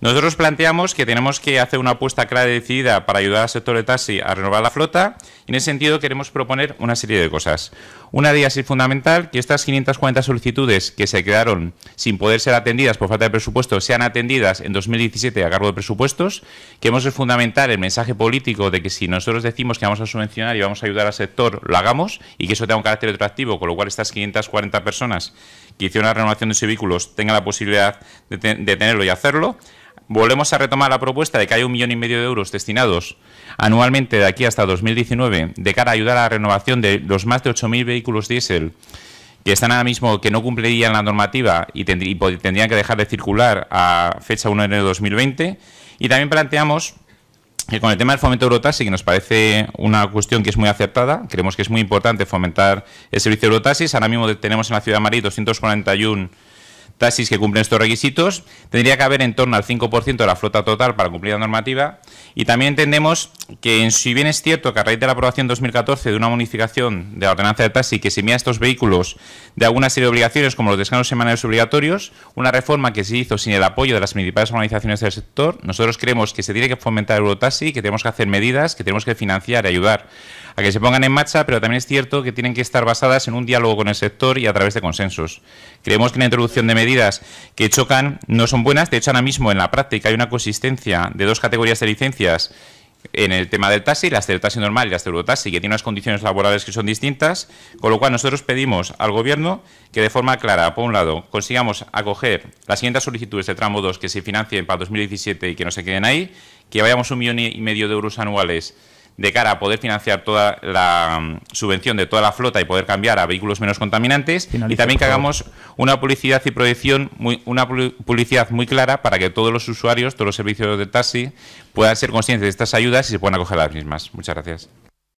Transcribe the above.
Nosotros planteamos que tenemos que hacer una apuesta clara y decidida para ayudar al sector de taxi a renovar la flota y en ese sentido queremos proponer una serie de cosas. Una de ellas es fundamental que estas 540 solicitudes que se quedaron sin poder ser atendidas por falta de presupuesto sean atendidas en 2017 a cargo de presupuestos. Que hemos es fundamental el mensaje político de que si nosotros decimos que vamos a subvencionar y vamos a ayudar al sector, lo hagamos y que eso tenga un carácter retroactivo, con lo cual estas 540 personas que hicieron la renovación de sus vehículos tengan la posibilidad de, de tenerlo y hacerlo volvemos a retomar la propuesta de que hay un millón y medio de euros destinados anualmente de aquí hasta 2019 de cara a ayudar a la renovación de los más de 8.000 vehículos diésel que están ahora mismo que no cumplirían la normativa y, tendrían que dejar de circular a fecha 1 de enero de 2020. Y también planteamos que con el tema del fomento Eurotaxi, que nos parece una cuestión que es muy acertada, creemos que es muy importante fomentar el servicio de Eurotaxi. Ahora mismo tenemos en la ciudad de Madrid 241 taxis que cumplen estos requisitos. Tendría que haber en torno al 5% de la flota total para cumplir la normativa. Y también entendemos que si bien es cierto que a raíz de la aprobación 2014 de una modificación de la ordenanza de taxi que mía a estos vehículos de alguna serie de obligaciones como los descansos semanales obligatorios, una reforma que se hizo sin el apoyo de las principales organizaciones del sector, nosotros creemos que se tiene que fomentar el Eurotaxi, que tenemos que hacer medidas, que tenemos que financiar y ayudar a que se pongan en marcha, pero también es cierto que tienen que estar basadas en un diálogo con el sector y a través de consensos. Creemos que la introducción de medidas que chocan no son buenas, de hecho ahora mismo en la práctica hay una consistencia de dos categorías de licencias en el tema del taxi, las del taxi normal y las del eurotaxi, que tienen unas condiciones laborales que son distintas, con lo cual nosotros pedimos al Gobierno que de forma clara, por un lado, consigamos acoger las siguientes solicitudes de tramo 2 que se financien para 2017 y que no se queden ahí, que vayamos un millón y medio de euros anuales de cara a poder financiar toda la mm, subvención de toda la flota y poder cambiar a vehículos menos contaminantes y también que hagamos una publicidad y proyección muy, una publicidad muy clara para que todos los usuarios, todos los servicios de taxi puedan ser conscientes de estas ayudas y se puedan acoger a las mismas. Muchas gracias.